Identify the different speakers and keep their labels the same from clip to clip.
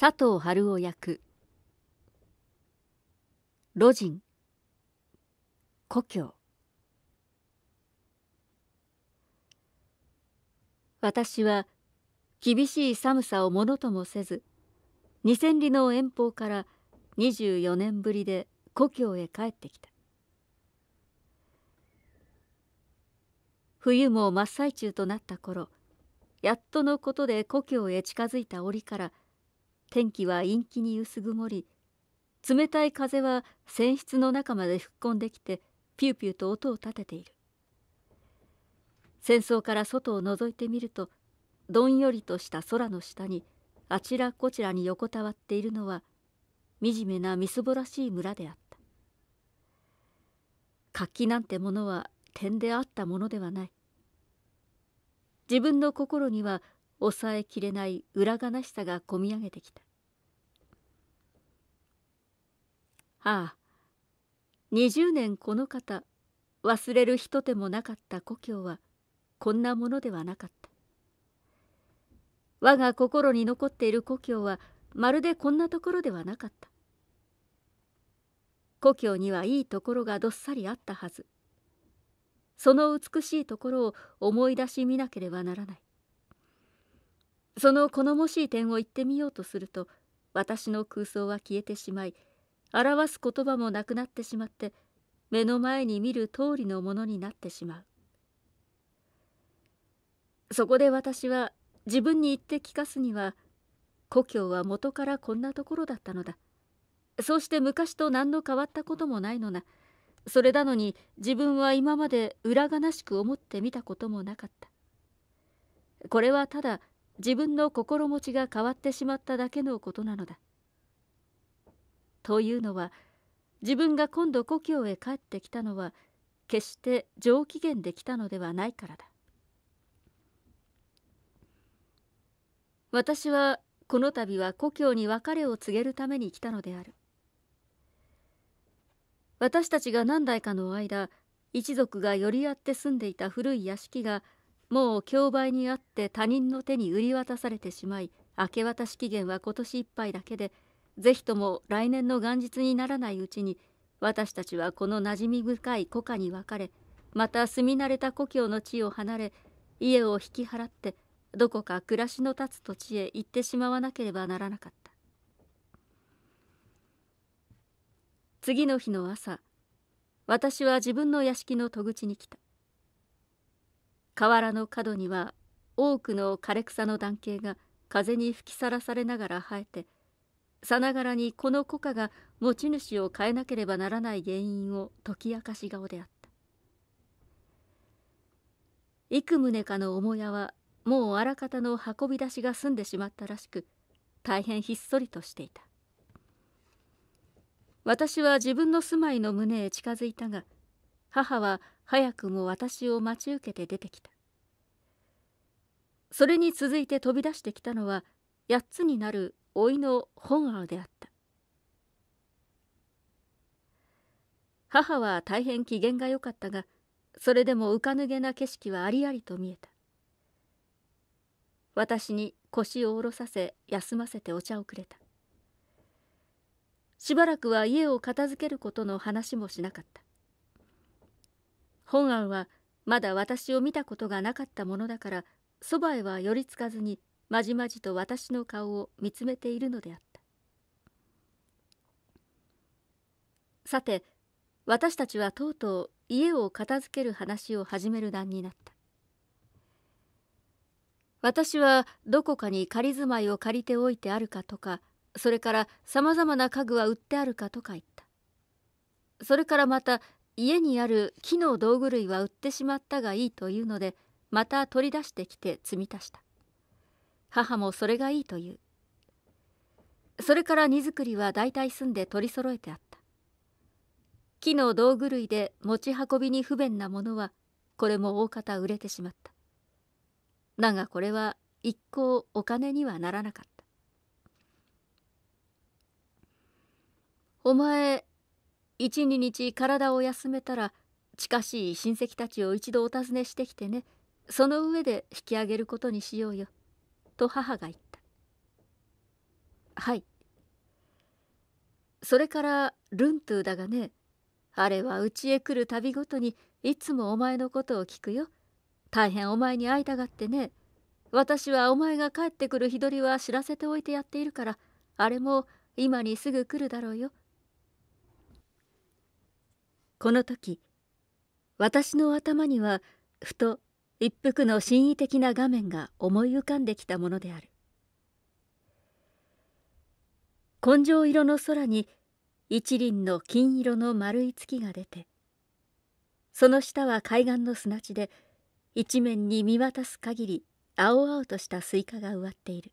Speaker 1: 佐藤春夫役路人故郷私は厳しい寒さをものともせず二千里の遠方から24年ぶりで故郷へ帰ってきた冬も真っ最中となった頃やっとのことで故郷へ近づいた折から「天気は陰気に薄曇り冷たい風は船室の中まで吹っ込んできてピューピューと音を立てている戦争から外を覗いてみるとどんよりとした空の下にあちらこちらに横たわっているのは惨めなみすぼらしい村であった活気なんてものは点であったものではない自分の心には抑えきれない裏悲しさがこみ上げてきたああ20年この方忘れる人で手もなかった故郷はこんなものではなかった我が心に残っている故郷はまるでこんなところではなかった故郷にはいいところがどっさりあったはずその美しいところを思い出し見なければならないその好もしい点を言ってみようとすると私の空想は消えてしまい表す言葉もなくなってしまって目の前に見る通りのものになってしまうそこで私は自分に言って聞かすには故郷は元からこんなところだったのだそうして昔と何の変わったこともないのなそれなのに自分は今まで裏悲しく思ってみたこともなかったこれはただ自分の心持ちが変わってしまっただけのことなのだ。というのは自分が今度故郷へ帰ってきたのは決して上機嫌できたのではないからだ。私はこの度は故郷に別れを告げるために来たのである。私たちが何代かの間一族が寄り合って住んでいた古い屋敷がもう競売にあって他人の手に売り渡されてしまい明け渡し期限は今年いっぱいだけでぜひとも来年の元日にならないうちに私たちはこの馴染み深い古家に別れまた住み慣れた故郷の地を離れ家を引き払ってどこか暮らしの立つ土地へ行ってしまわなければならなかった次の日の朝私は自分の屋敷の戸口に来た河原の角には多くの枯れ草の断形が風に吹きさらされながら生えてさながらにこの古家が持ち主を変えなければならない原因を解き明かし顔であった幾宗かの母屋はもうあらかたの運び出しが済んでしまったらしく大変ひっそりとしていた私は自分の住まいの胸へ近づいたが母は早くも私を待ち受けて出てきたそれに続いて飛び出してきたのは8つになる老いの本青であった母は大変機嫌が良かったがそれでも浮かぬげな景色はありありと見えた私に腰を下ろさせ休ませてお茶をくれたしばらくは家を片付けることの話もしなかった本案はまだ私を見たことがなかったものだからそばへは寄りつかずにまじまじと私の顔を見つめているのであったさて私たちはとうとう家を片付ける話を始める段になった私はどこかに仮住まいを借りておいてあるかとかそれからさまざまな家具は売ってあるかとか言ったそれからまた家にある木の道具類は売ってしまったがいいというのでまた取り出してきて積み足した母もそれがいいというそれから荷造りは大体済んで取り揃えてあった木の道具類で持ち運びに不便なものはこれも大方売れてしまっただがこれは一向お金にはならなかったお前12日体を休めたら近しい親戚たちを一度お尋ねしてきてねその上で引き上げることにしようよ」と母が言ったはいそれからルントゥだがねあれはうちへ来る旅ごとにいつもお前のことを聞くよ大変お前に会いたがってね私はお前が帰ってくる日取りは知らせておいてやっているからあれも今にすぐ来るだろうよこの時私の頭にはふと一服の神意的な画面が思い浮かんできたものである根性色の空に一輪の金色の丸い月が出てその下は海岸の砂地で一面に見渡す限り青々としたスイカが植わっている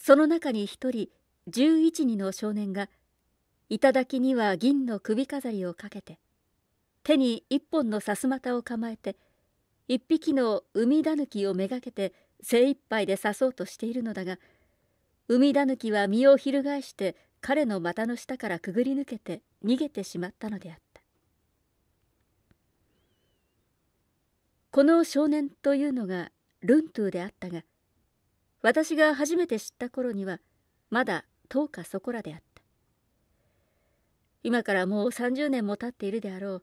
Speaker 1: その中に一人十一二の少年が頂には銀の首飾りをかけて手に一本のさすまたを構えて一匹の海狸をめがけて精一杯で刺そうとしているのだが海狸は身を翻して彼の股の下からくぐり抜けて逃げてしまったのであったこの少年というのがルントゥであったが私が初めて知った頃にはまだ10日そこらであった今からもう30年も経っているであろう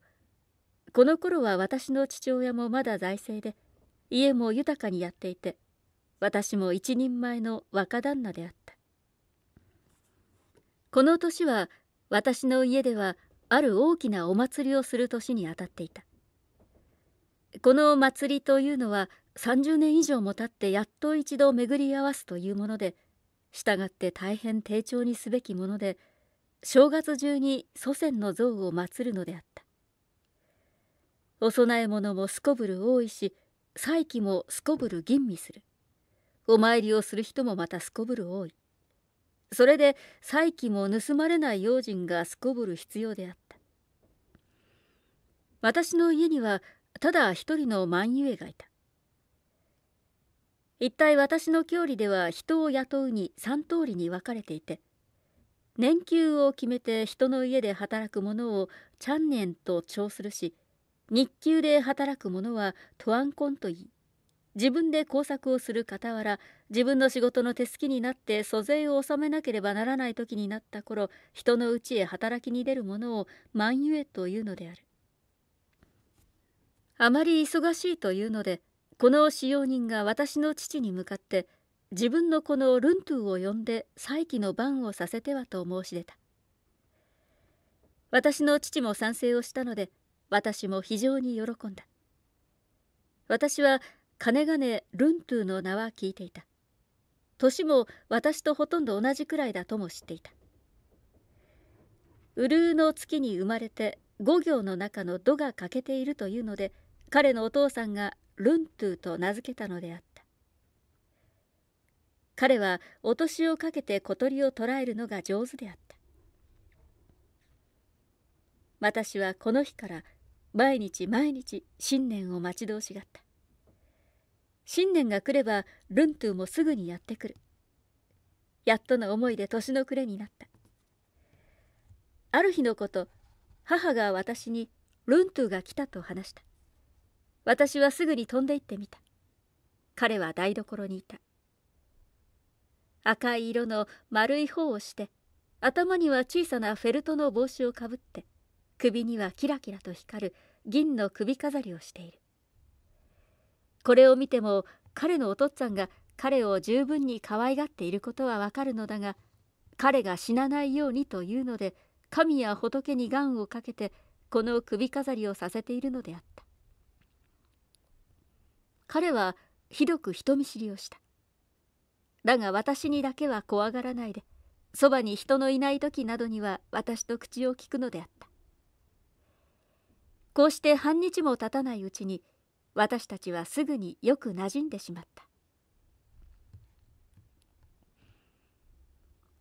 Speaker 1: この頃は私の父親もまだ財政で家も豊かにやっていて私も一人前の若旦那であったこの年は私の家ではある大きなお祭りをする年にあたっていたこの祭りというのは30年以上も経ってやっと一度巡り合わすというもので従って大変丁重にすべきもので正月中に祖先の像を祀るのであったお供え物もすこぶる多いし祭起もすこぶる吟味するお参りをする人もまたすこぶる多いそれで祭起も盗まれない用心がすこぶる必要であった私の家にはただ一人の万有絵がいた一体私の郷里では人を雇うに三通りに分かれていて年給を決めて人の家で働く者をチャンネンと称するし日給で働く者はトアンコンといい自分で工作をする傍ら自分の仕事の手すきになって租税を納めなければならない時になった頃人のうちへ働きに出る者を万ゆえというのであるあまり忙しいというのでこの使用人が私の父に向かって「自分の子のルントゥを呼んで再起の番をさせてはと申し出た私の父も賛成をしたので私も非常に喜んだ私はかねがねルントゥの名は聞いていた年も私とほとんど同じくらいだとも知っていたウルーの月に生まれて五行の中の「ド」が欠けているというので彼のお父さんがルントゥと名付けたのであった彼はお年をかけて小鳥を捕らえるのが上手であった私はこの日から毎日毎日新年を待ち遠しがった新年が来ればルントゥもすぐにやってくるやっとの思いで年の暮れになったある日のこと母が私にルントゥが来たと話した私はすぐに飛んで行ってみた彼は台所にいた赤い色の丸い方をして頭には小さなフェルトの帽子をかぶって首にはキラキラと光る銀の首飾りをしているこれを見ても彼のお父っつぁんが彼を十分に可愛がっていることはわかるのだが彼が死なないようにというので神や仏に願をかけてこの首飾りをさせているのであった彼はひどく人見知りをしただが私にだけは怖がらないでそばに人のいない時などには私と口を利くのであったこうして半日も経たないうちに私たちはすぐによく馴染んでしまった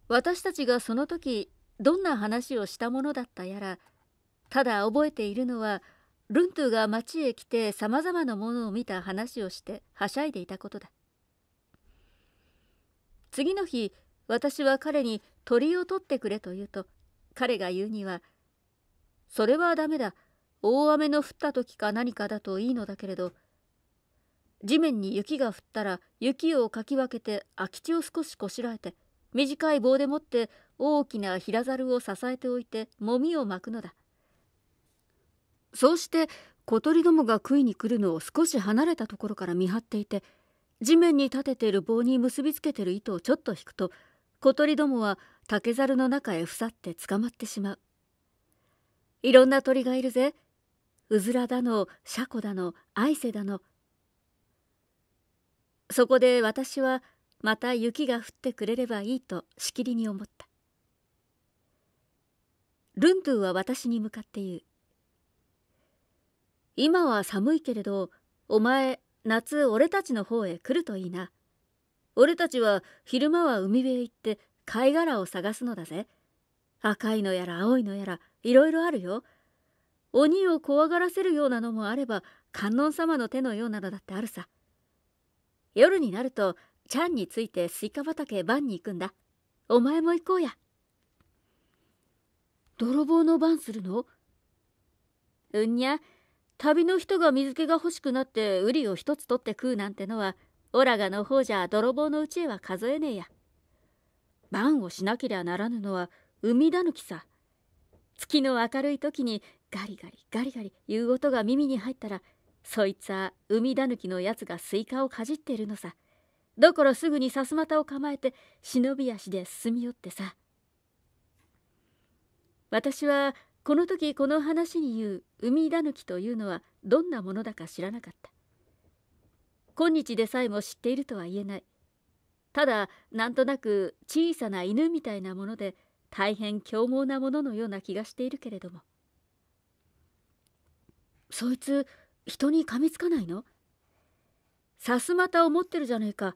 Speaker 1: 私たちがその時どんな話をしたものだったやらただ覚えているのはルントゥが町へ来てさまざまなものを見た話をしてはしゃいでいたことだ次の日私は彼に鳥を取ってくれと言うと彼が言うには「それはダメだ大雨の降った時か何かだといいのだけれど地面に雪が降ったら雪をかき分けて空き地を少しこしらえて短い棒でもって大きな平ざるを支えておいてもみを巻くのだ」そうして小鳥どもが食いに来るのを少し離れたところから見張っていて「地面に立ててる棒に結びつけてる糸をちょっと引くと小鳥どもは竹ざるの中へふさって捕まってしまういろんな鳥がいるぜうずらだのシャコだのアイセだのそこで私はまた雪が降ってくれればいいとしきりに思ったルンドゥは私に向かって言う今は寒いけれどお前夏俺たちの方へ来るといいな俺たちは昼間は海辺へ行って貝殻を探すのだぜ赤いのやら青いのやらいろいろあるよ鬼を怖がらせるようなのもあれば観音様の手のようなのだってあるさ夜になるとちゃんについてスイカ畑へ晩に行くんだお前も行こうや泥棒の番するのうんにゃ旅の人が水気が欲しくなってウリを一つ取って食うなんてのはオラがの方じゃ泥棒のうちへは数えねえや晩をしなけりゃならぬのは海だぬきさ月の明るい時にガリガリガリガリ言う音が耳に入ったらそいつは海だぬきのやつがスイカをかじってるのさだからすぐにさすまたを構えて忍び足で進み寄ってさ私はこの時この話に言う海だぬきというのはどんなものだか知らなかった今日でさえも知っているとは言えないただなんとなく小さな犬みたいなもので大変凶暴なもののような気がしているけれどもそいつ人に噛みつかないのさすまたを持ってるじゃねえか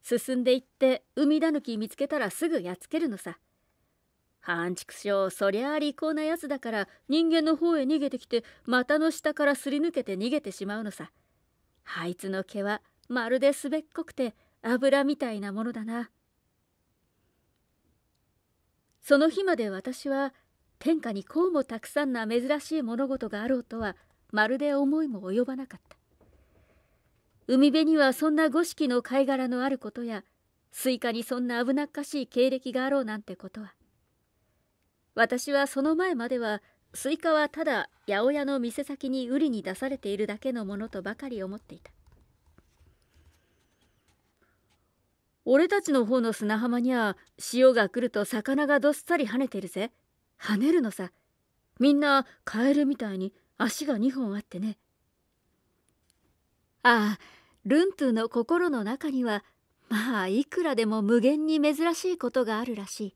Speaker 1: 進んでいって海だぬき見つけたらすぐやっつけるのさ半畜生そりゃあ利口なやつだから人間の方へ逃げてきて股の下からすり抜けて逃げてしまうのさあいつの毛はまるですべっこくて油みたいなものだなその日まで私は天下にこうもたくさんな珍しい物事があろうとはまるで思いも及ばなかった海辺にはそんな五色の貝殻のあることやスイカにそんな危なっかしい経歴があろうなんてことは私はその前まではスイカはただ八百屋の店先に売りに出されているだけのものとばかり思っていた俺たちの方の砂浜には潮が来ると魚がどっさり跳ねてるぜ跳ねるのさみんなカエルみたいに足が2本あってねああルントゥの心の中にはまあいくらでも無限に珍しいことがあるらしい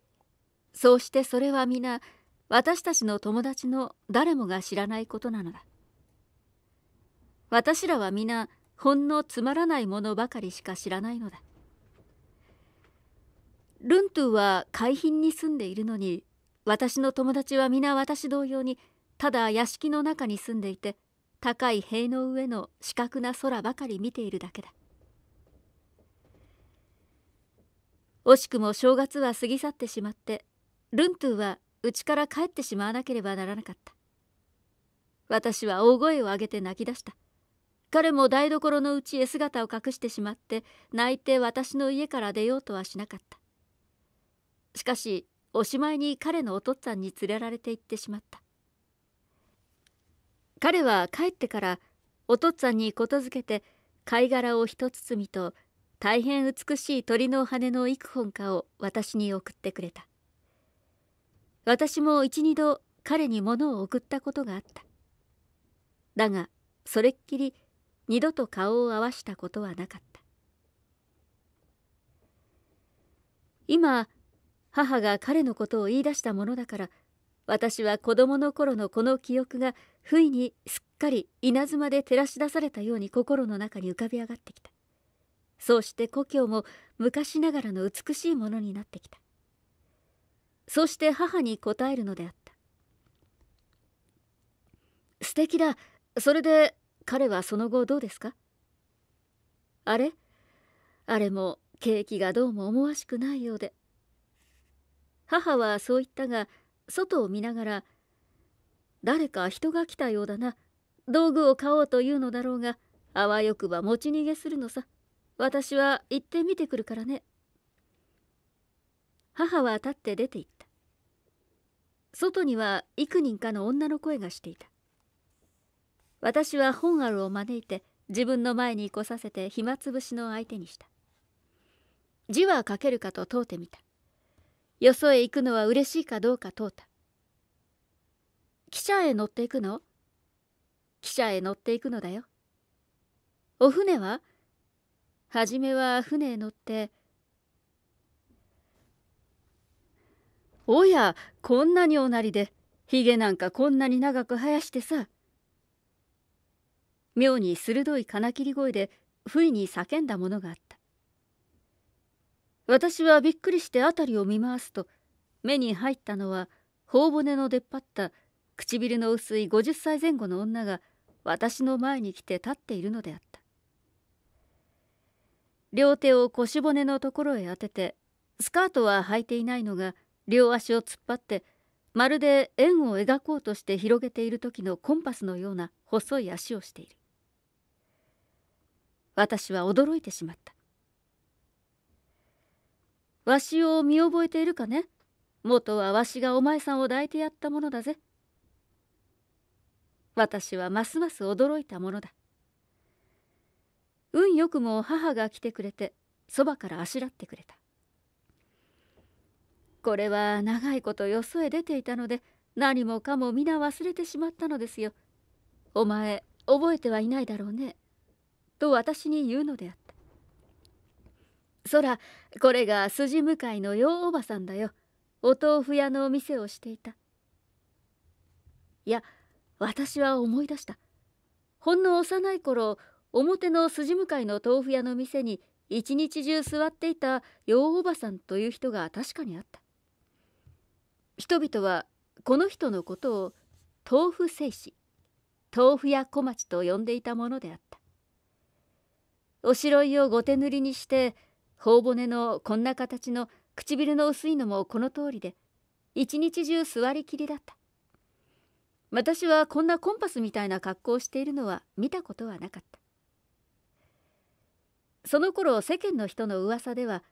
Speaker 1: そうしてそれは皆私たちの友達の誰もが知らないことなのだ私らは皆ほんのつまらないものばかりしか知らないのだルントゥは海浜に住んでいるのに私の友達は皆私同様にただ屋敷の中に住んでいて高い塀の上の四角な空ばかり見ているだけだ惜しくも正月は過ぎ去ってしまってルントゥは家から帰ってしまわなければならなかった私は大声を上げて泣き出した彼も台所のうちへ姿を隠してしまって泣いて私の家から出ようとはしなかったしかしおしまいに彼のお父っつぁんに連れられて行ってしまった彼は帰ってからお父っつぁんにことづけて貝殻を一包みと大変美しい鳥の羽の幾本かを私に送ってくれた私も一二度彼に物を送ったことがあっただがそれっきり二度と顔を合わしたことはなかった今母が彼のことを言い出したものだから私は子供の頃のこの記憶が不意にすっかり稲妻で照らし出されたように心の中に浮かび上がってきたそうして故郷も昔ながらの美しいものになってきたそして母に答えるのであった素敵だそれで彼はその後どうですかあれあれも景気がどうも思わしくないようで母はそう言ったが外を見ながら誰か人が来たようだな道具を買おうというのだろうがあわよくば持ち逃げするのさ私は行ってみてくるからね母は立って出て行っ外には幾人かの女の声がしていた私は本あるを招いて自分の前に来させて暇つぶしの相手にした字は書けるかと問うてみたよそへ行くのは嬉しいかどうか問うた汽車へ乗っていくの汽車へ乗っていくのだよお船ははじめは船へ乗っておやこんなにおなりでひげなんかこんなに長く生やしてさ妙に鋭い金切り声で不意に叫んだものがあった私はびっくりして辺りを見回すと目に入ったのは頬骨の出っ張った唇の薄い50歳前後の女が私の前に来て立っているのであった両手を腰骨のところへ当ててスカートは履いていないのが両足を突っ張ってまるで円を描こうとして広げている時のコンパスのような細い足をしている私は驚いてしまったわしを見覚えているかね元はわしがお前さんを抱いてやったものだぜ私はますます驚いたものだ運よくも母が来てくれてそばからあしらってくれたこれは長いことよそへ出ていたので何もかも皆忘れてしまったのですよお前覚えてはいないだろうねと私に言うのであったそらこれが筋向かいの洋おばさんだよお豆腐屋のお店をしていたいや私は思い出したほんの幼い頃表の筋向かいの豆腐屋の店に一日中座っていた洋おばさんという人が確かにあった人々はこの人のことを豆腐製紙豆腐屋小町と呼んでいたものであったおしろいをご手塗りにして頬骨のこんな形の唇の薄いのもこの通りで一日中座りきりだった私はこんなコンパスみたいな格好をしているのは見たことはなかったその頃世間の人の噂では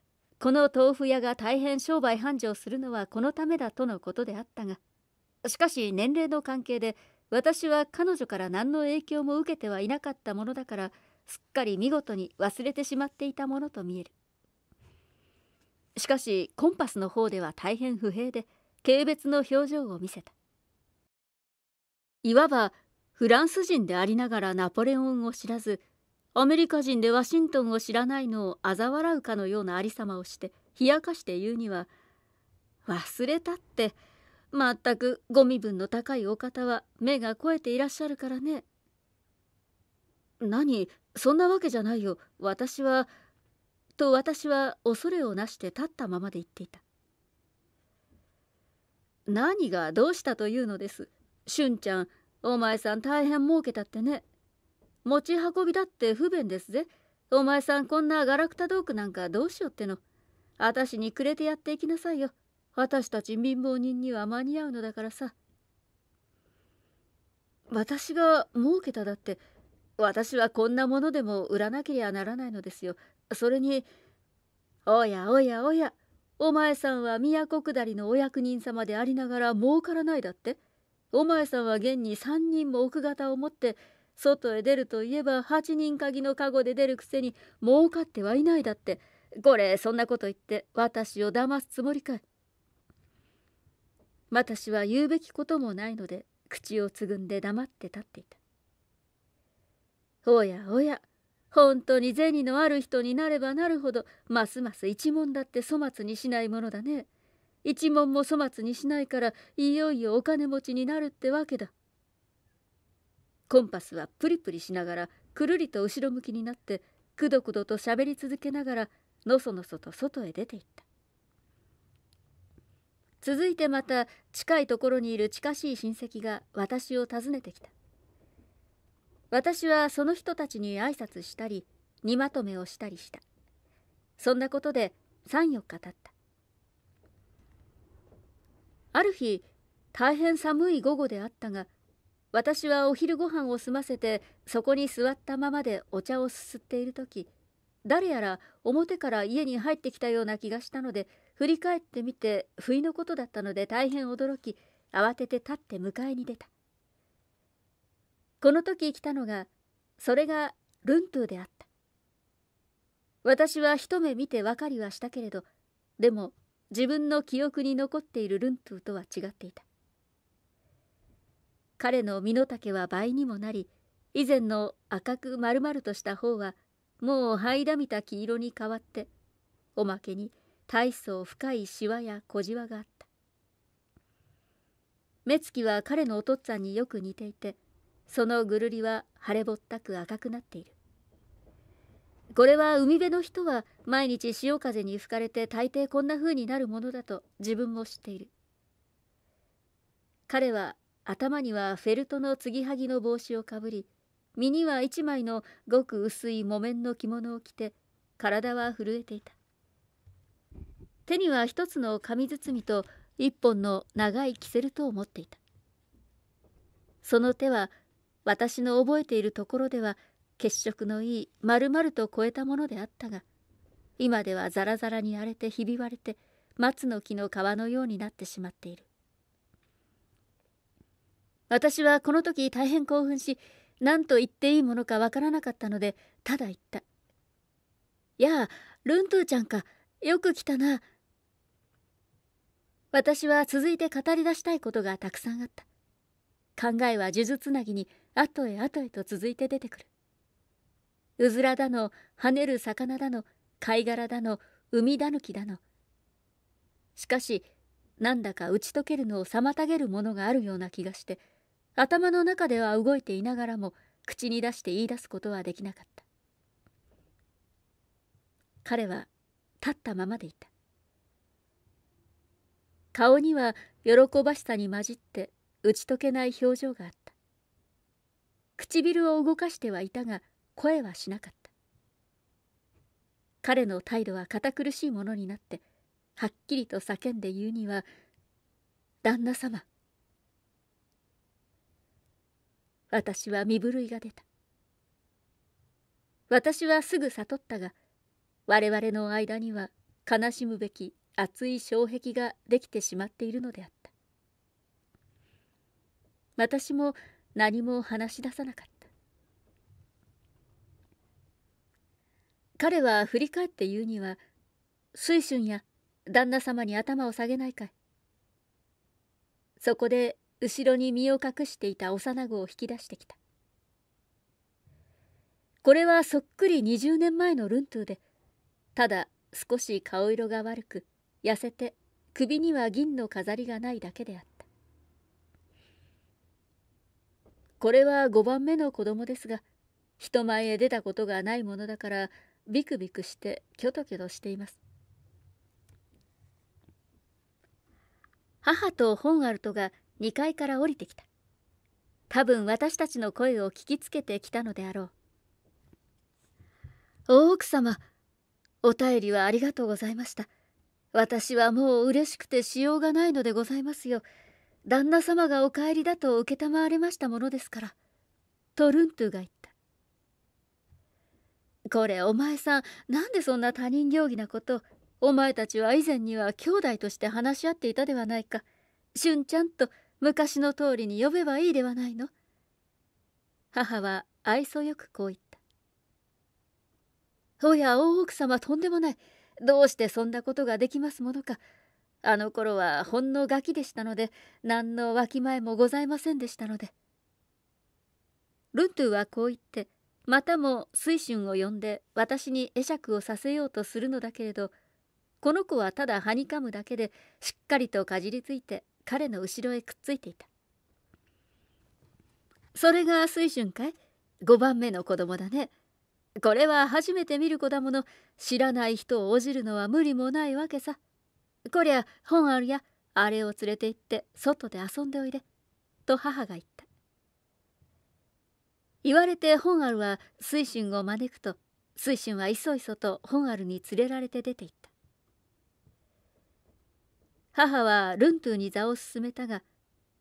Speaker 1: この豆腐屋が大変商売繁盛するのはこのためだとのことであったがしかし年齢の関係で私は彼女から何の影響も受けてはいなかったものだからすっかり見事に忘れてしまっていたものと見えるしかしコンパスの方では大変不平で軽蔑の表情を見せたいわばフランス人でありながらナポレオンを知らずアメリカ人でワシントンを知らないのを嘲笑うかのようなありさまをして冷やかして言うには忘れたって全くご身分の高いお方は目が肥えていらっしゃるからね何そんなわけじゃないよ私はと私は恐れをなして立ったままで言っていた何がどうしたというのですしゅんちゃんお前さん大変儲けたってね持ち運びだって不便ですぜお前さんこんなガラクタ道具なんかどうしようってのあたしにくれてやっていきなさいよ私たち貧乏人には間に合うのだからさ私が儲けただって私はこんなものでも売らなけりゃならないのですよそれにおやおやおやお前さんは都下りのお役人様でありながら儲からないだってお前さんは現に3人も奥方を持って外へ出るといえば8人鍵の籠で出るくせに儲かってはいないだってこれそんなこと言って私を騙すつもりかい私は言うべきこともないので口をつぐんで黙って立っていたおやおや本当に銭のある人になればなるほどますます一文だって粗末にしないものだね一文も粗末にしないからいよいよお金持ちになるってわけだコンパスはプリプリしながらくるりと後ろ向きになってくどくどと喋り続けながらのそのそと外へ出ていった続いてまた近いところにいる近しい親戚が私を訪ねてきた私はその人たちに挨拶したり荷まとめをしたりしたそんなことで34日経ったある日大変寒い午後であったが私はお昼ご飯を済ませてそこに座ったままでお茶をすすっている時誰やら表から家に入ってきたような気がしたので振り返ってみて不意のことだったので大変驚き慌てて立って迎えに出たこの時来たのがそれがルントゥであった私は一目見て分かりはしたけれどでも自分の記憶に残っているルントゥとは違っていた彼の身の丈は倍にもなり以前の赤く丸々とした方はもう灰だみた黄色に変わっておまけに大層深いしわや小じわがあった目つきは彼のお父っつぁんによく似ていてそのぐるりは腫れぼったく赤くなっているこれは海辺の人は毎日潮風に吹かれて大抵こんな風になるものだと自分も知っている彼は頭にはフェルトの継ぎはぎの帽子をかぶり身には一枚のごく薄い木綿の着物を着て体は震えていた手には一つの紙包みと一本の長いキセルトを持っていたその手は私の覚えているところでは血色のいい丸々と超えたものであったが今ではザラザラに荒れてひび割れて松の木の皮のようになってしまっている私はこの時大変興奮し何と言っていいものかわからなかったのでただ言った「やあルントゥーちゃんかよく来たな」私は続いて語り出したいことがたくさんあった考えは数珠つなぎに後へ後へと続いて出てくるうずらだの跳ねる魚だの貝殻だの海だぬきだのしかしなんだか打ち解けるのを妨げるものがあるような気がして頭の中では動いていながらも口に出して言い出すことはできなかった彼は立ったままでいた顔には喜ばしさに混じって打ち解けない表情があった唇を動かしてはいたが声はしなかった彼の態度は堅苦しいものになってはっきりと叫んで言うには「旦那様私は身震いが出た私はすぐ悟ったが我々の間には悲しむべき熱い障壁ができてしまっているのであった私も何も話し出さなかった彼は振り返って言うには「水春や旦那様に頭を下げないかい」そこで後ろに身を隠していた幼子を引き出してきたこれはそっくり20年前のルントゥでただ少し顔色が悪く痩せて首には銀の飾りがないだけであったこれは5番目の子供ですが人前へ出たことがないものだからビクビクしてキョトキョトしています母とホンアルトが2階から降りてきた多分私たちの声を聞きつけてきたのであろう大奥様お便りはありがとうございました私はもう嬉しくてしようがないのでございますよ旦那様がお帰りだと承りれましたものですからトルントゥが言ったこれお前さんなんでそんな他人行儀なことお前たちは以前には兄弟として話し合っていたではないかしゅんちゃんと昔の通りに呼べばいいではないの母は愛想よくこう言ったおや大奥様とんでもないどうしてそんなことができますものかあの頃はほんのガキでしたので何のわきまえもございませんでしたのでルントゥはこう言ってまたも水春を呼んで私に会釈をさせようとするのだけれどこの子はただはにかむだけでしっかりとかじりついて彼の後ろへくっついていたそれが水準かい5番目の子供だねこれは初めて見る子だもの知らない人をおじるのは無理もないわけさこりゃ本あるやあれを連れて行って外で遊んでおいでと母が言った言われて本あるは水春を招くと水春はいそいそと本あるに連れられて出て行った母はルントゥに座を進めたが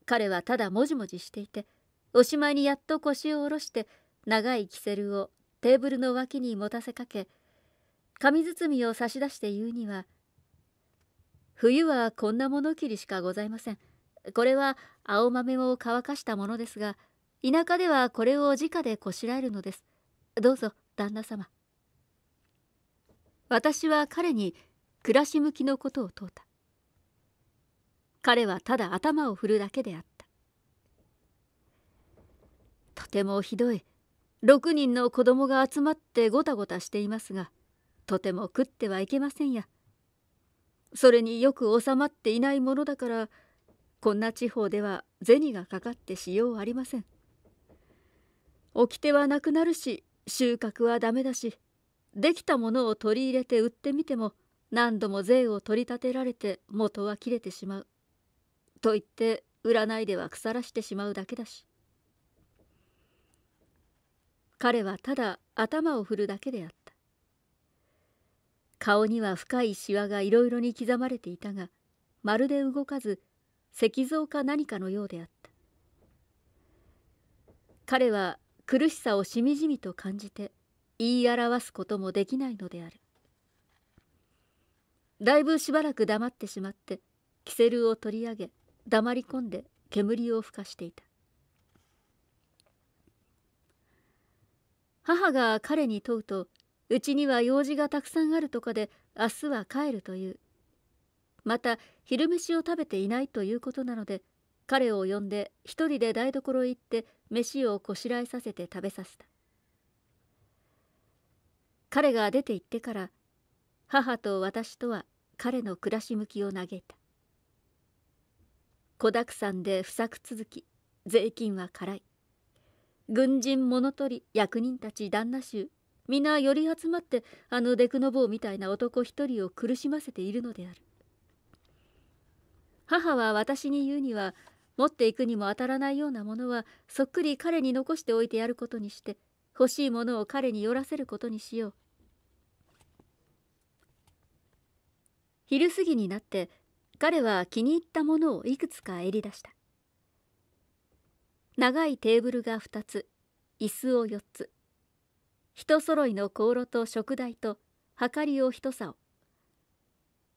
Speaker 1: 彼はただもじもじしていておしまいにやっと腰を下ろして長いキセルをテーブルの脇に持たせかけ紙包みを差し出して言うには「冬はこんなものきりしかございません。これは青豆を乾かしたものですが田舎ではこれを直でこしらえるのです。どうぞ旦那様」私は彼に暮らし向きのことを問うた。彼はただ頭を振るだけであったとてもひどい6人の子供が集まってごたごたしていますがとても食ってはいけませんやそれによく収まっていないものだからこんな地方では銭がかかってしようありません掟はなくなるし収穫はダメだしできたものを取り入れて売ってみても何度も税を取り立てられて元は切れてしまうと言って占いでは腐らしてしまうだけだし彼はただ頭を振るだけであった顔には深いシワがいろいろに刻まれていたがまるで動かず石像か何かのようであった彼は苦しさをしみじみと感じて言い表すこともできないのであるだいぶしばらく黙ってしまってキセルを取り上げ黙り込んで煙をふかしていた母が彼に問うとうちには用事がたくさんあるとかで明日は帰るというまた昼飯を食べていないということなので彼を呼んで一人で台所へ行って飯をこしらえさせて食べさせた彼が出て行ってから母と私とは彼の暮らし向きを嘆いた子だくさんで不作続き税金は辛い軍人物取り役人たち旦那衆皆寄り集まってあのデクノボーみたいな男一人を苦しませているのである母は私に言うには持っていくにも当たらないようなものはそっくり彼に残しておいてやることにして欲しいものを彼に寄らせることにしよう昼過ぎになって彼は気に入ったものをいくつか襟出した長いテーブルが2つ椅子を4つ人揃いの香炉と食台とはかりを一竿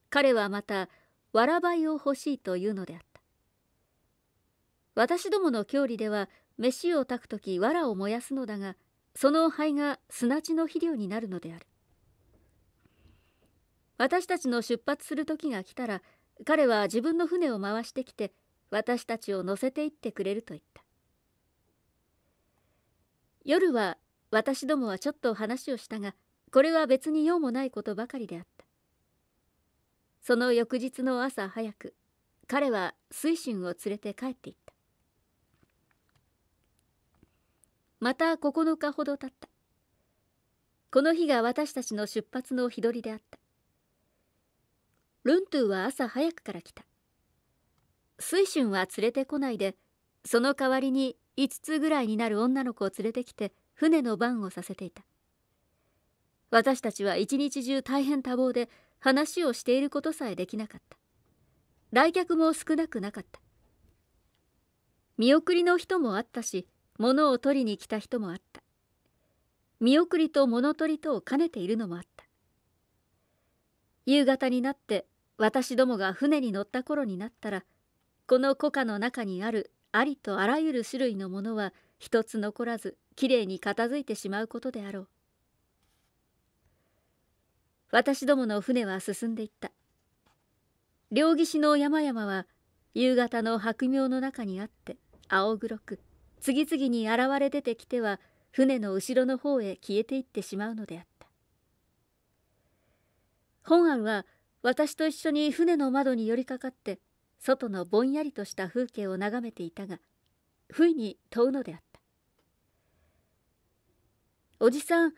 Speaker 1: 彼はまたわらばいを欲しいというのであった私どもの郷里では飯を炊く時わらを燃やすのだがその灰が砂地の肥料になるのである私たちの出発する時が来たら彼は自分の船を回してきて私たちを乗せていってくれると言った夜は私どもはちょっと話をしたがこれは別に用もないことばかりであったその翌日の朝早く彼は水春を連れて帰っていったまた9日ほど経ったこの日が私たちの出発の日取りであったルントゥは朝早くから来た水春は連れてこないでその代わりに5つぐらいになる女の子を連れてきて船の番をさせていた私たちは一日中大変多忙で話をしていることさえできなかった来客も少なくなかった見送りの人もあったし物を取りに来た人もあった見送りと物取りとを兼ねているのもあった夕方になって私どもが船に乗った頃になったらこの古家の中にあるありとあらゆる種類のものは一つ残らずきれいに片付いてしまうことであろう私どもの船は進んでいった両岸の山々は夕方の白明の中にあって青黒く次々に現れ出てきては船の後ろの方へ消えていってしまうのであった本案は私と一緒に船の窓に寄りかかって外のぼんやりとした風景を眺めていたが不意に問うのであった「おじさん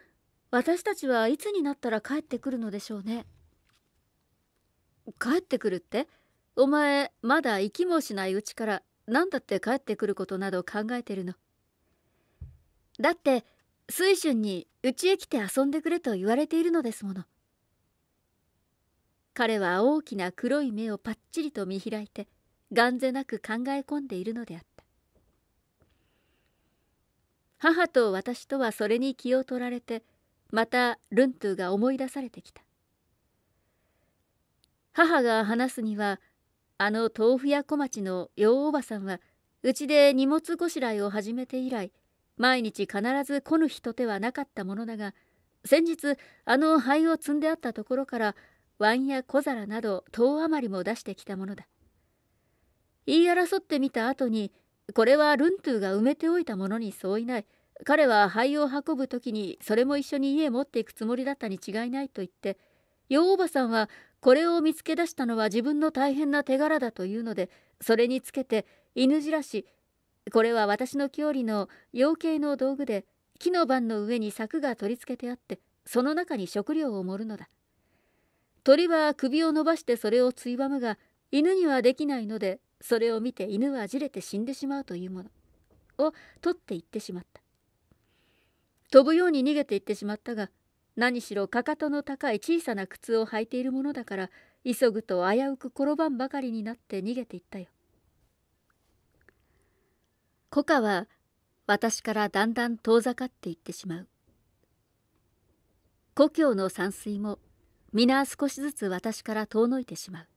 Speaker 1: 私たちはいつになったら帰ってくるのでしょうね」帰ってくるってお前まだ息もしないうちから何だって帰ってくることなど考えてるのだって水春にうちへ来て遊んでくれと言われているのですもの彼は大きな黒い目をぱっちりと見開いて眼ぜなく考え込んでいるのであった母と私とはそれに気を取られてまたルントゥが思い出されてきた母が話すにはあの豆腐屋小町の洋おばさんはうちで荷物ごしらえを始めて以来毎日必ず来ぬ人手はなかったものだが先日あの灰を積んであったところから碗や小皿など10余りも出してきたものだ言い争ってみた後にこれはルントゥが埋めておいたものに相違ない彼は灰を運ぶ時にそれも一緒に家へ持っていくつもりだったに違いないと言って洋おばさんはこれを見つけ出したのは自分の大変な手柄だというのでそれにつけて犬じらしこれは私の郷里の養鶏の道具で木の板の上に柵が取り付けてあってその中に食料を盛るのだ鳥は首を伸ばしてそれをついばむが犬にはできないのでそれを見て犬はじれて死んでしまうというものを取っていってしまった飛ぶように逃げていってしまったが何しろかかとの高い小さな靴を履いているものだから急ぐと危うく転ばんばかりになって逃げていったよコカは私からだんだん遠ざかっていってしまう故郷の山水も皆少しずつ私から遠のいてしまう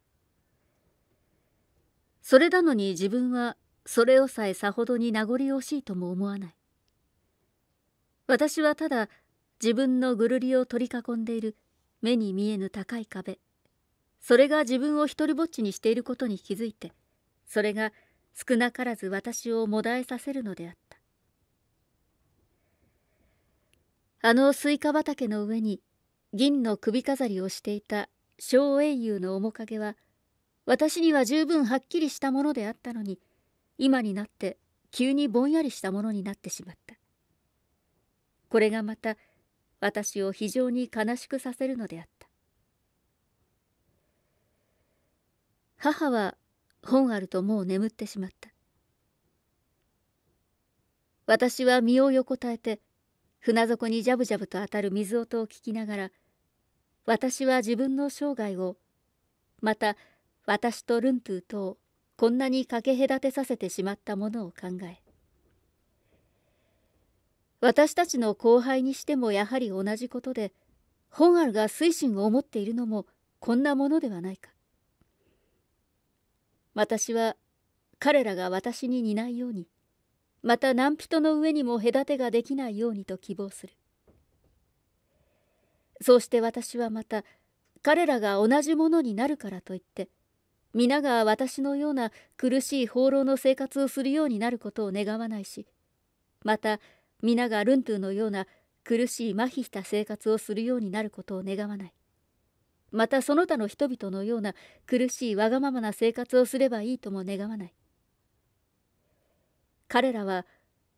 Speaker 1: それなのに自分はそれをさえさほどに名残惜しいとも思わない私はただ自分のぐるりを取り囲んでいる目に見えぬ高い壁それが自分を一りぼっちにしていることに気づいてそれが少なからず私をもだえさせるのであったあのスイカ畑の上に銀の首飾りをしていた小英雄の面影は私には十分はっきりしたものであったのに今になって急にぼんやりしたものになってしまったこれがまた私を非常に悲しくさせるのであった母は本あるともう眠ってしまった私は身を横たえて船底にジャブジャブと当たる水音を聞きながら私は自分の生涯をまた私とルントゥとをこんなにかけ隔てさせてしまったものを考え私たちの後輩にしてもやはり同じことでホンアルが水進を思っているのもこんなものではないか私は彼らが私に似ないようにまた何人の上にも隔てができないようにと希望するそうして私はまた彼らが同じものになるからといって皆が私のような苦しい放浪の生活をするようになることを願わないしまた皆がルントゥのような苦しい麻痺した生活をするようになることを願わないまたその他の人々のような苦しいわがままな生活をすればいいとも願わない彼らは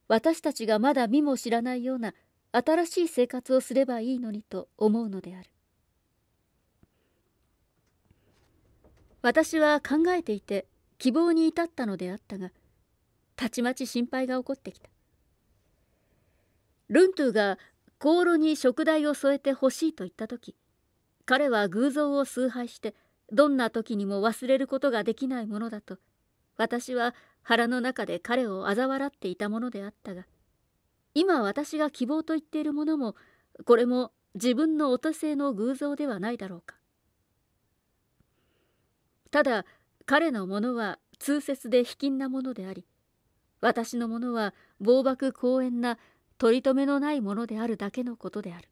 Speaker 1: 私たちがまだ見も知らないような新しい生活をすればいいのにと思うのである私は考えていて希望に至ったのであったがたちまち心配が起こってきたルントゥが香炉に食材を添えてほしいと言った時彼は偶像を崇拝してどんな時にも忘れることができないものだと私は腹の中で彼を嘲笑っていたものであったが今私が希望と言っているものもこれも自分の音製の偶像ではないだろうかただ彼のものは通説で卑近なものであり私のものは暴漠公園な取り留めのないものであるだけのことである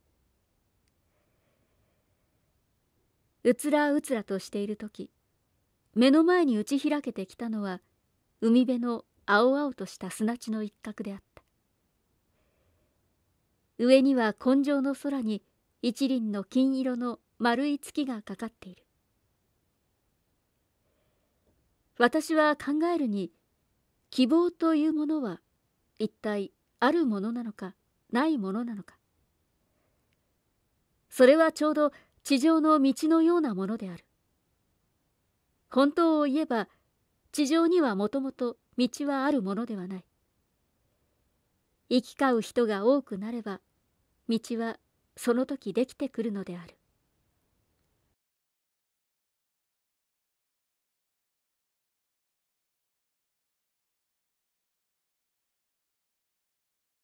Speaker 1: うつらうつらとしている時目の前に打ち開けてきたのは海辺の青々とした砂地の一角であった上には根性の空に一輪の金色の丸い月がかかっている私は考えるに希望というものは一体あるものなのかないものなのかそれはちょうど地上の道のようなものである本当を言えば地上にはもともと道はあるものではない行き交う人が多くなれば道はその時できてくるのである